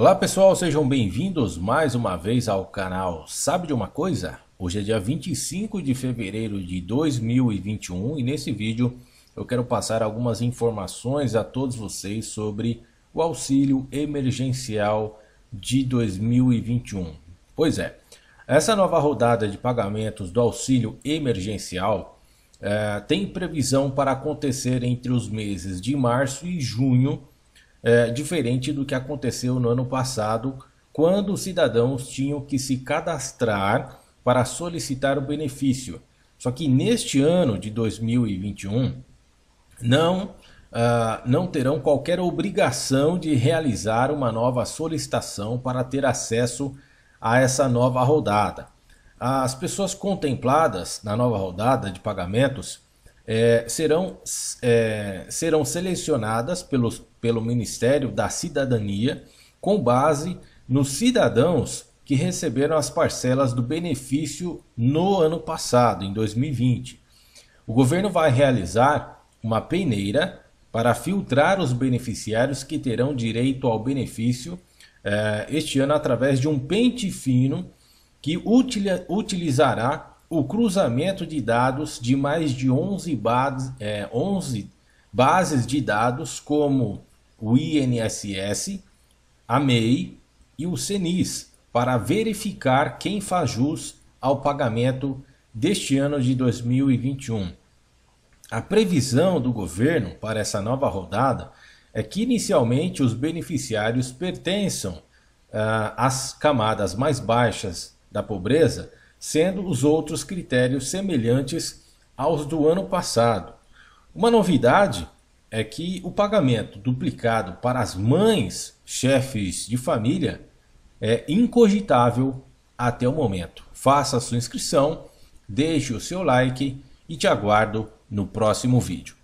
Olá pessoal, sejam bem-vindos mais uma vez ao canal Sabe de uma coisa? Hoje é dia 25 de fevereiro de 2021 e nesse vídeo eu quero passar algumas informações a todos vocês sobre o auxílio emergencial de 2021. Pois é, essa nova rodada de pagamentos do auxílio emergencial eh, tem previsão para acontecer entre os meses de março e junho é, diferente do que aconteceu no ano passado, quando os cidadãos tinham que se cadastrar para solicitar o benefício. Só que neste ano de 2021, não, uh, não terão qualquer obrigação de realizar uma nova solicitação para ter acesso a essa nova rodada. As pessoas contempladas na nova rodada de pagamentos é, serão, é, serão selecionadas pelos, pelo Ministério da Cidadania com base nos cidadãos que receberam as parcelas do benefício no ano passado, em 2020. O governo vai realizar uma peneira para filtrar os beneficiários que terão direito ao benefício eh, este ano através de um pente fino que utiliza, utilizará o cruzamento de dados de mais de 11, é, 11 bases de dados, como o INSS, a MEI e o CENIS, para verificar quem faz jus ao pagamento deste ano de 2021. A previsão do governo para essa nova rodada é que inicialmente os beneficiários pertençam ah, às camadas mais baixas da pobreza, sendo os outros critérios semelhantes aos do ano passado. Uma novidade é que o pagamento duplicado para as mães chefes de família é incogitável até o momento. Faça a sua inscrição, deixe o seu like e te aguardo no próximo vídeo.